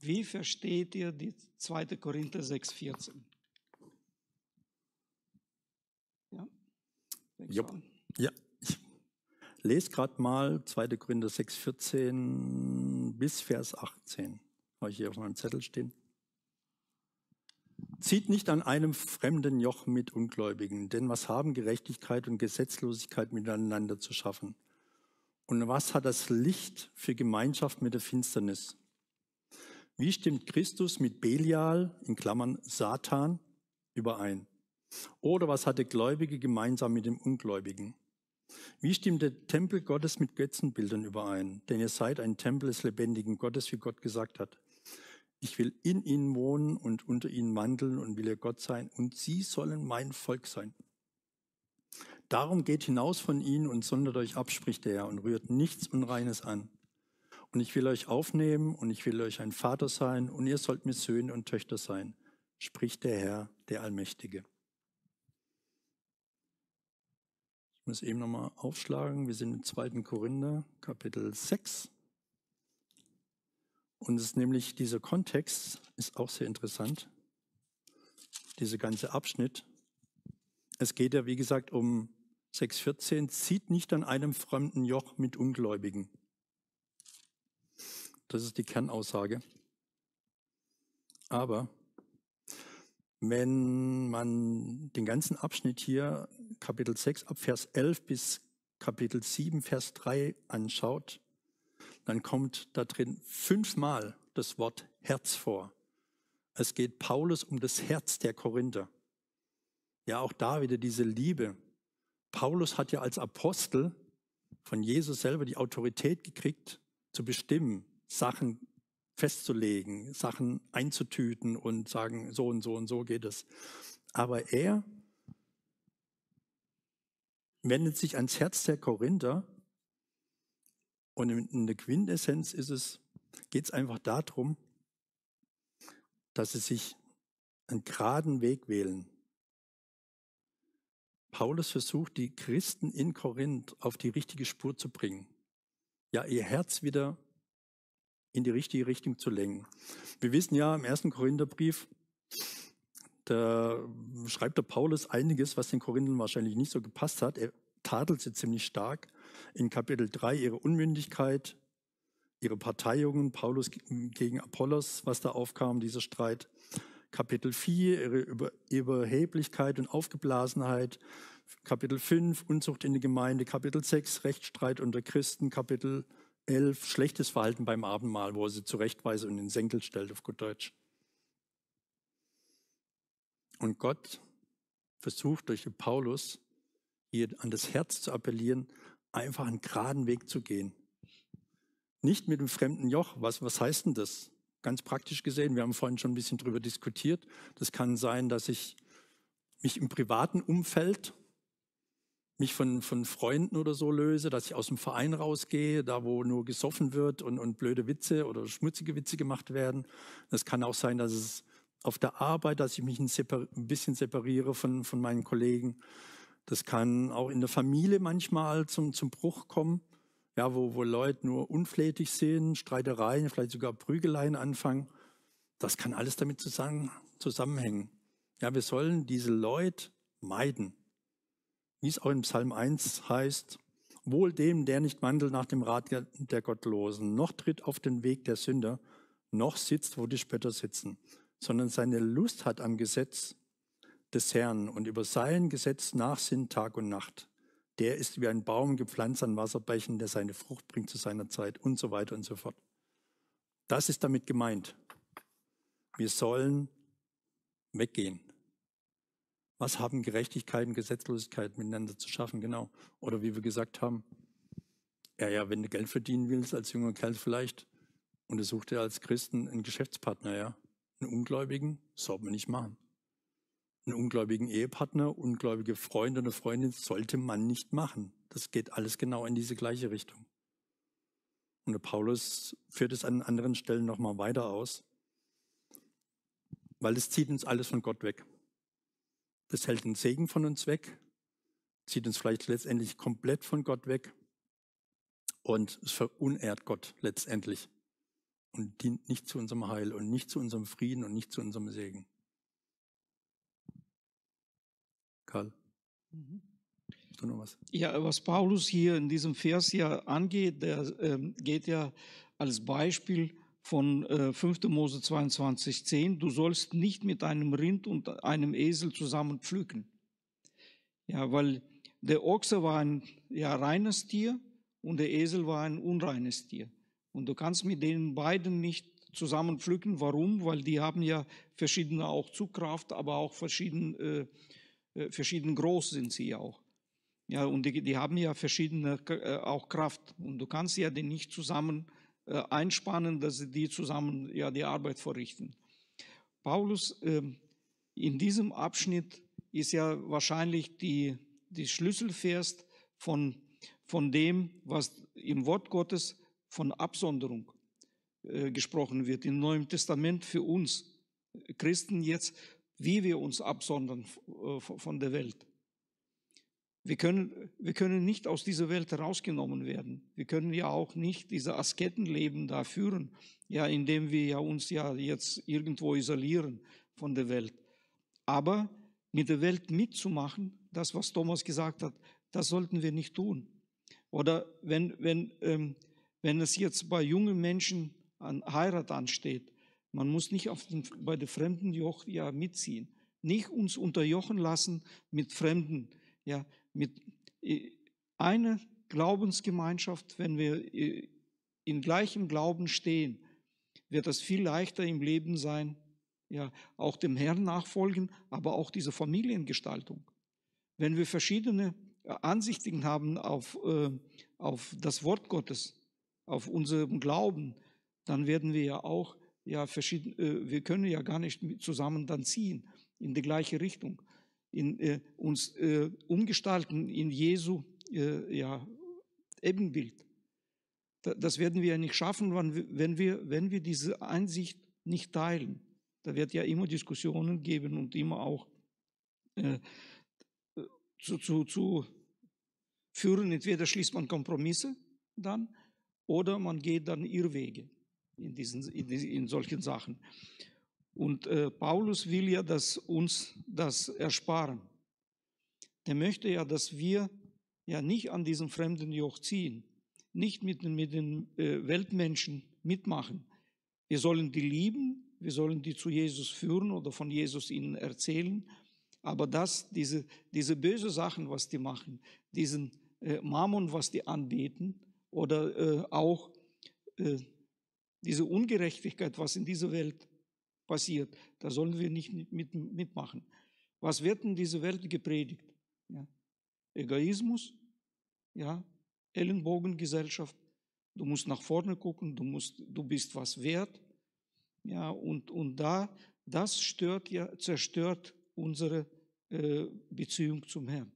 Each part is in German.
Wie versteht ihr die 2. Korinther 6,14? Ja, Jupp. ja. ich lese gerade mal 2. Korinther 6,14 bis Vers 18. Habe ich hier auf meinem Zettel stehen. Zieht nicht an einem fremden Joch mit Ungläubigen, denn was haben Gerechtigkeit und Gesetzlosigkeit miteinander zu schaffen? Und was hat das Licht für Gemeinschaft mit der Finsternis? Wie stimmt Christus mit Belial, in Klammern Satan, überein? Oder was hatte Gläubige gemeinsam mit dem Ungläubigen? Wie stimmt der Tempel Gottes mit Götzenbildern überein? Denn ihr seid ein Tempel des lebendigen Gottes, wie Gott gesagt hat. Ich will in ihnen wohnen und unter ihnen wandeln und will ihr Gott sein und sie sollen mein Volk sein. Darum geht hinaus von ihnen und sondert euch ab, spricht er, und rührt nichts Unreines an. Und ich will euch aufnehmen und ich will euch ein Vater sein und ihr sollt mir Söhne und Töchter sein, spricht der Herr, der Allmächtige. Ich muss eben nochmal aufschlagen. Wir sind im 2. Korinther, Kapitel 6. Und es ist nämlich dieser Kontext, ist auch sehr interessant, dieser ganze Abschnitt. Es geht ja, wie gesagt, um 6.14, zieht nicht an einem fremden Joch mit Ungläubigen. Das ist die Kernaussage. Aber wenn man den ganzen Abschnitt hier, Kapitel 6 ab Vers 11 bis Kapitel 7 Vers 3 anschaut, dann kommt da drin fünfmal das Wort Herz vor. Es geht Paulus um das Herz der Korinther. Ja, auch da wieder diese Liebe. Paulus hat ja als Apostel von Jesus selber die Autorität gekriegt, zu bestimmen, Sachen festzulegen, Sachen einzutüten und sagen, so und so und so geht es. Aber er wendet sich ans Herz der Korinther und in der Quintessenz ist es, geht es einfach darum, dass sie sich einen geraden Weg wählen. Paulus versucht, die Christen in Korinth auf die richtige Spur zu bringen. Ja, ihr Herz wieder in die richtige Richtung zu lenken. Wir wissen ja im ersten Korintherbrief, da schreibt der Paulus einiges, was den Korinthern wahrscheinlich nicht so gepasst hat. Er tadelt sie ziemlich stark. In Kapitel 3 ihre Unmündigkeit, ihre Parteiungen, Paulus gegen Apollos, was da aufkam, dieser Streit. Kapitel 4 ihre Über Überheblichkeit und Aufgeblasenheit. Kapitel 5 Unzucht in der Gemeinde. Kapitel 6 Rechtsstreit unter Christen. Kapitel 11, schlechtes Verhalten beim Abendmahl, wo er sie zurechtweise und in den Senkel stellt, auf gut Deutsch. Und Gott versucht durch den Paulus hier an das Herz zu appellieren, einfach einen geraden Weg zu gehen. Nicht mit dem fremden Joch. Was, was heißt denn das? Ganz praktisch gesehen, wir haben vorhin schon ein bisschen darüber diskutiert. Das kann sein, dass ich mich im privaten Umfeld mich von, von Freunden oder so löse, dass ich aus dem Verein rausgehe, da wo nur gesoffen wird und, und blöde Witze oder schmutzige Witze gemacht werden. Das kann auch sein, dass es auf der Arbeit, dass ich mich ein, separ ein bisschen separiere von, von meinen Kollegen. Das kann auch in der Familie manchmal zum, zum Bruch kommen, ja, wo, wo Leute nur unflätig sind, Streitereien, vielleicht sogar Prügeleien anfangen. Das kann alles damit zusammen, zusammenhängen. Ja, wir sollen diese Leute meiden wie es auch im Psalm 1 heißt, wohl dem, der nicht wandelt nach dem Rat der Gottlosen, noch tritt auf den Weg der Sünder, noch sitzt, wo die Spötter sitzen, sondern seine Lust hat am Gesetz des Herrn und über sein Gesetz nachsinnt Tag und Nacht. Der ist wie ein Baum gepflanzt an Wasserbächen, der seine Frucht bringt zu seiner Zeit und so weiter und so fort. Das ist damit gemeint. Wir sollen weggehen was haben Gerechtigkeit und Gesetzlosigkeit miteinander zu schaffen? Genau. Oder wie wir gesagt haben, ja, ja, wenn du Geld verdienen willst als junger Kerl vielleicht, und du suchst dir als Christen einen Geschäftspartner, ja. Einen Ungläubigen, sollte man nicht machen. Einen ungläubigen Ehepartner, ungläubige Freunde oder Freundin sollte man nicht machen. Das geht alles genau in diese gleiche Richtung. Und der Paulus führt es an anderen Stellen nochmal weiter aus, weil es zieht uns alles von Gott weg. Das hält den Segen von uns weg, zieht uns vielleicht letztendlich komplett von Gott weg und es verunehrt Gott letztendlich und dient nicht zu unserem Heil und nicht zu unserem Frieden und nicht zu unserem Segen. Karl, hast du noch was? Ja, was Paulus hier in diesem Vers ja angeht, der ähm, geht ja als Beispiel von äh, 5. Mose 22, 10, du sollst nicht mit einem Rind und einem Esel zusammen pflücken. Ja, weil der Ochse war ein ja, reines Tier und der Esel war ein unreines Tier. Und du kannst mit den beiden nicht zusammen pflücken. Warum? Weil die haben ja verschiedene auch Zugkraft, aber auch verschieden, äh, äh, verschieden groß sind sie ja auch. Ja, und die, die haben ja verschiedene äh, auch Kraft. Und du kannst ja den nicht zusammen äh, einspannen, dass die zusammen ja die Arbeit verrichten. Paulus ähm, in diesem Abschnitt ist ja wahrscheinlich die, die Schlüsselvers von, von dem, was im Wort Gottes von Absonderung äh, gesprochen wird, im Neuen Testament für uns Christen jetzt, wie wir uns absondern äh, von der Welt. Wir können, wir können nicht aus dieser Welt herausgenommen werden. Wir können ja auch nicht diese Asketenleben da führen, ja, indem wir ja uns ja jetzt irgendwo isolieren von der Welt. Aber mit der Welt mitzumachen, das, was Thomas gesagt hat, das sollten wir nicht tun. Oder wenn, wenn, ähm, wenn es jetzt bei jungen Menschen an Heirat ansteht, man muss nicht auf den, bei der fremden Joch ja mitziehen. Nicht uns unterjochen lassen mit Fremden. Ja, mit äh, einer Glaubensgemeinschaft, wenn wir äh, in gleichem Glauben stehen, wird das viel leichter im Leben sein, ja, auch dem Herrn nachfolgen, aber auch diese Familiengestaltung. Wenn wir verschiedene äh, Ansichten haben auf, äh, auf das Wort Gottes, auf unseren Glauben, dann werden wir ja auch, ja, verschieden, äh, wir können ja gar nicht zusammen dann ziehen in die gleiche Richtung in, äh, uns äh, umgestalten in Jesu äh, ja, Ebenbild. Da, das werden wir nicht schaffen, wenn wir, wenn wir diese Einsicht nicht teilen. Da wird ja immer Diskussionen geben und immer auch äh, zu, zu, zu führen. Entweder schließt man Kompromisse dann oder man geht dann Irrwege in, diesen, in, in solchen Sachen. Und äh, Paulus will ja, dass uns das ersparen. Der möchte ja, dass wir ja nicht an diesem fremden Joch ziehen, nicht mit, mit den äh, Weltmenschen mitmachen. Wir sollen die lieben, wir sollen die zu Jesus führen oder von Jesus ihnen erzählen. Aber das, diese, diese böse Sachen, was die machen, diesen äh, Mammon, was die anbeten, oder äh, auch äh, diese Ungerechtigkeit, was in dieser Welt passiert. Da sollen wir nicht mit, mitmachen. Was wird in dieser Welt gepredigt? Ja. Egoismus, ja, Ellenbogengesellschaft. Du musst nach vorne gucken, du, musst, du bist was wert. Ja, und, und da, das stört ja, zerstört unsere äh, Beziehung zum Herrn.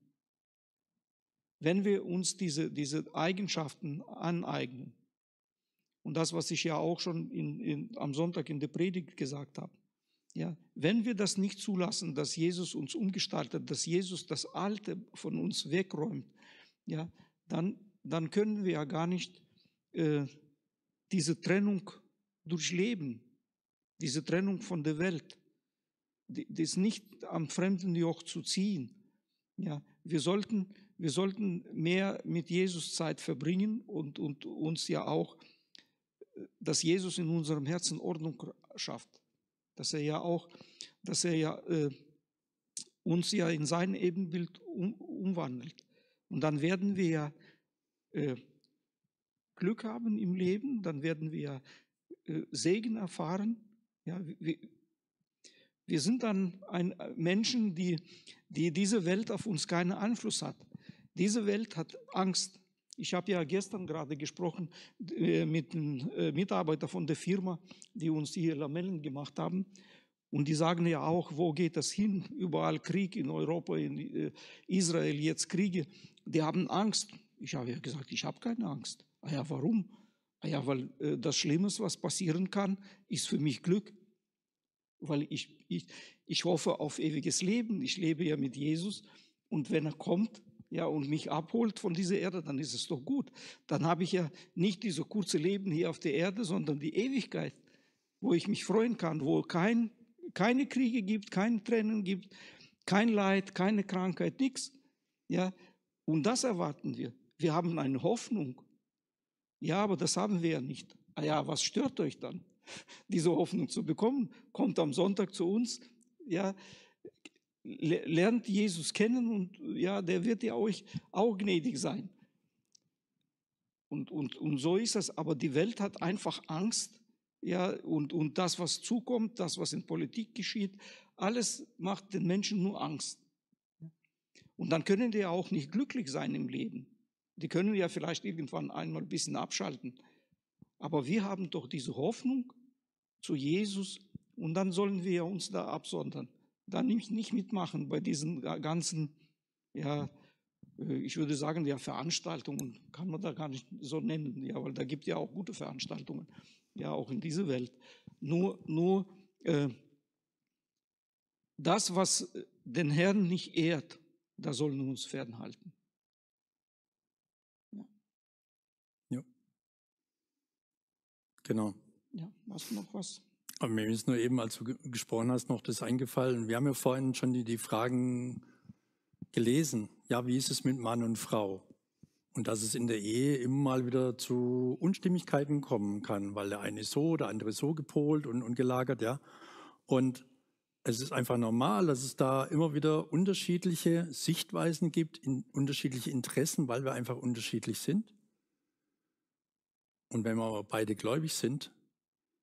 Wenn wir uns diese, diese Eigenschaften aneignen, und das, was ich ja auch schon in, in, am Sonntag in der Predigt gesagt habe. Ja, wenn wir das nicht zulassen, dass Jesus uns umgestaltet, dass Jesus das Alte von uns wegräumt, ja, dann, dann können wir ja gar nicht äh, diese Trennung durchleben, diese Trennung von der Welt, das nicht am fremden Joch zu ziehen. Ja, wir sollten, wir sollten mehr mit Jesus Zeit verbringen und, und uns ja auch dass Jesus in unserem Herzen Ordnung schafft, dass er ja auch, dass er ja äh, uns ja in sein Ebenbild um, umwandelt. Und dann werden wir ja äh, Glück haben im Leben, dann werden wir äh, Segen erfahren. Ja, wir, wir sind dann ein äh, Menschen, die, die diese Welt auf uns keinen Einfluss hat. Diese Welt hat Angst. Ich habe ja gestern gerade gesprochen äh, mit einem äh, Mitarbeiter von der Firma, die uns hier Lamellen gemacht haben. Und die sagen ja auch, wo geht das hin? Überall Krieg in Europa, in äh, Israel jetzt Kriege. Die haben Angst. Ich habe ja gesagt, ich habe keine Angst. Ah ja, warum? Ah ja, weil das Schlimmste, was passieren kann, ist für mich Glück. Weil ich, ich, ich hoffe auf ewiges Leben. Ich lebe ja mit Jesus. Und wenn er kommt, ja, und mich abholt von dieser Erde, dann ist es doch gut. Dann habe ich ja nicht dieses kurze Leben hier auf der Erde, sondern die Ewigkeit, wo ich mich freuen kann, wo kein, keine Kriege gibt, kein Tränen gibt, kein Leid, keine Krankheit, nichts. Ja, und das erwarten wir. Wir haben eine Hoffnung. Ja, aber das haben wir ja nicht. Ah ja, was stört euch dann, diese Hoffnung zu bekommen? Kommt am Sonntag zu uns. Ja, lernt Jesus kennen und ja, der wird ja euch auch gnädig sein. Und, und, und so ist es. Aber die Welt hat einfach Angst. Ja, und, und das, was zukommt, das, was in Politik geschieht, alles macht den Menschen nur Angst. Und dann können die auch nicht glücklich sein im Leben. Die können ja vielleicht irgendwann einmal ein bisschen abschalten. Aber wir haben doch diese Hoffnung zu Jesus und dann sollen wir uns da absondern dann nicht mitmachen bei diesen ganzen, ja, äh, ich würde sagen, ja, Veranstaltungen kann man da gar nicht so nennen, ja, weil da gibt ja auch gute Veranstaltungen, ja, auch in dieser Welt. Nur, nur äh, das, was den Herrn nicht ehrt, da sollen wir uns fernhalten. Ja. ja. Genau. Ja, hast du noch was? Mir ist nur eben, als du gesprochen hast, noch das eingefallen. Wir haben ja vorhin schon die, die Fragen gelesen. Ja, wie ist es mit Mann und Frau? Und dass es in der Ehe immer mal wieder zu Unstimmigkeiten kommen kann, weil der eine so, der andere so gepolt und, und gelagert, ja. Und es ist einfach normal, dass es da immer wieder unterschiedliche Sichtweisen gibt, in, unterschiedliche Interessen, weil wir einfach unterschiedlich sind. Und wenn wir aber beide gläubig sind,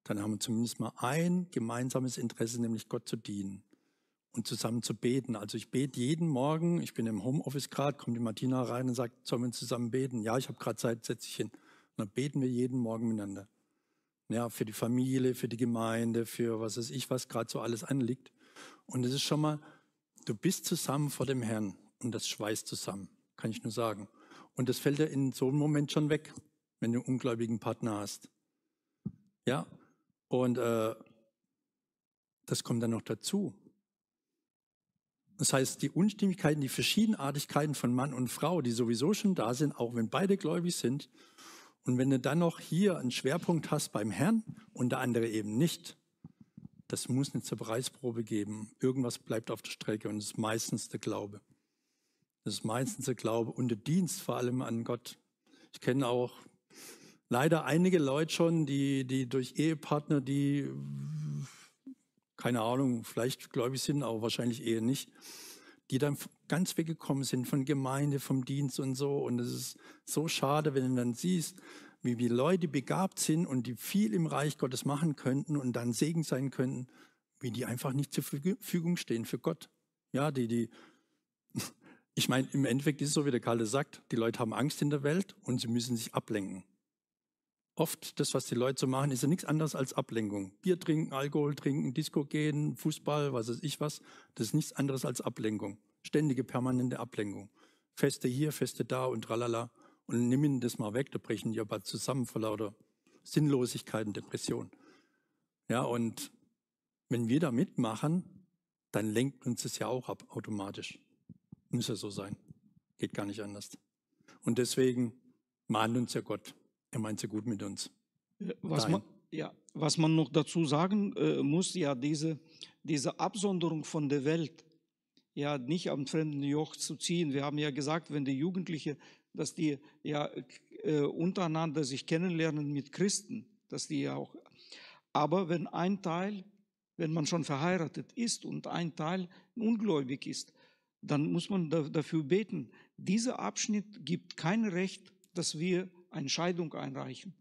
dann haben wir zumindest mal ein gemeinsames Interesse, nämlich Gott zu dienen und zusammen zu beten. Also ich bete jeden Morgen, ich bin im Homeoffice gerade, kommt die Martina rein und sagt, sollen wir zusammen beten? Ja, ich habe gerade Zeit, setze ich hin. Und dann beten wir jeden Morgen miteinander. Ja, für die Familie, für die Gemeinde, für was weiß ich, was gerade so alles anliegt. Und es ist schon mal, du bist zusammen vor dem Herrn und das schweißt zusammen, kann ich nur sagen. Und das fällt ja in so einem Moment schon weg, wenn du einen ungläubigen Partner hast. Ja, und äh, das kommt dann noch dazu. Das heißt, die Unstimmigkeiten, die Verschiedenartigkeiten von Mann und Frau, die sowieso schon da sind, auch wenn beide gläubig sind, und wenn du dann noch hier einen Schwerpunkt hast beim Herrn und der andere eben nicht, das muss eine Zerreißprobe geben. Irgendwas bleibt auf der Strecke und es ist meistens der Glaube. Das ist meistens der Glaube und der Dienst vor allem an Gott. Ich kenne auch leider einige Leute schon, die, die durch Ehepartner, die, keine Ahnung, vielleicht gläubig sind, aber wahrscheinlich eher nicht, die dann ganz weggekommen sind von Gemeinde, vom Dienst und so. Und es ist so schade, wenn du dann siehst, wie die Leute begabt sind und die viel im Reich Gottes machen könnten und dann Segen sein könnten, wie die einfach nicht zur Verfügung stehen für Gott. Ja, die, die, ich meine, im Endeffekt ist es so, wie der Kalle sagt, die Leute haben Angst in der Welt und sie müssen sich ablenken oft das, was die Leute so machen, ist ja nichts anderes als Ablenkung. Bier trinken, Alkohol trinken, Disco gehen, Fußball, was weiß ich was. Das ist nichts anderes als Ablenkung. Ständige, permanente Ablenkung. Feste hier, Feste da und tralala. Und nimm ihnen das mal weg, da brechen die aber zusammen vor lauter Sinnlosigkeit und Depression. Ja, und wenn wir da mitmachen, dann lenkt uns das ja auch ab, automatisch. Muss ja so sein. Geht gar nicht anders. Und deswegen mahnt uns ja Gott. Er meint so gut mit uns. Äh, was man, ja, was man noch dazu sagen äh, muss, ja, diese, diese Absonderung von der Welt, ja, nicht am fremden Joch zu ziehen. Wir haben ja gesagt, wenn die Jugendliche, dass die ja äh, untereinander sich kennenlernen mit Christen, dass die ja auch, aber wenn ein Teil, wenn man schon verheiratet ist und ein Teil ungläubig ist, dann muss man da, dafür beten. Dieser Abschnitt gibt kein Recht, dass wir eine Scheidung einreichen.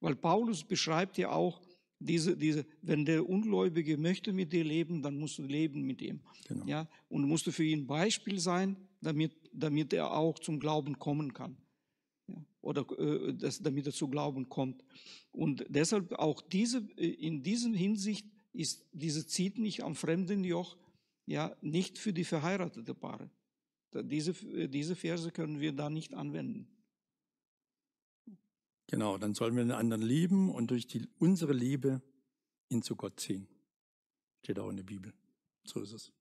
Weil Paulus beschreibt ja auch, diese, diese, wenn der Ungläubige möchte mit dir leben, dann musst du leben mit ihm. Genau. Ja? Und musst du für ihn Beispiel sein, damit, damit er auch zum Glauben kommen kann. Ja? Oder äh, das, damit er zu Glauben kommt. Und deshalb auch diese, äh, in dieser Hinsicht ist diese zieht nicht am fremden Joch, ja, nicht für die verheiratete Paare. Diese, äh, diese Verse können wir da nicht anwenden. Genau, dann sollen wir den anderen lieben und durch die, unsere Liebe ihn zu Gott ziehen. Steht auch in der Bibel. So ist es.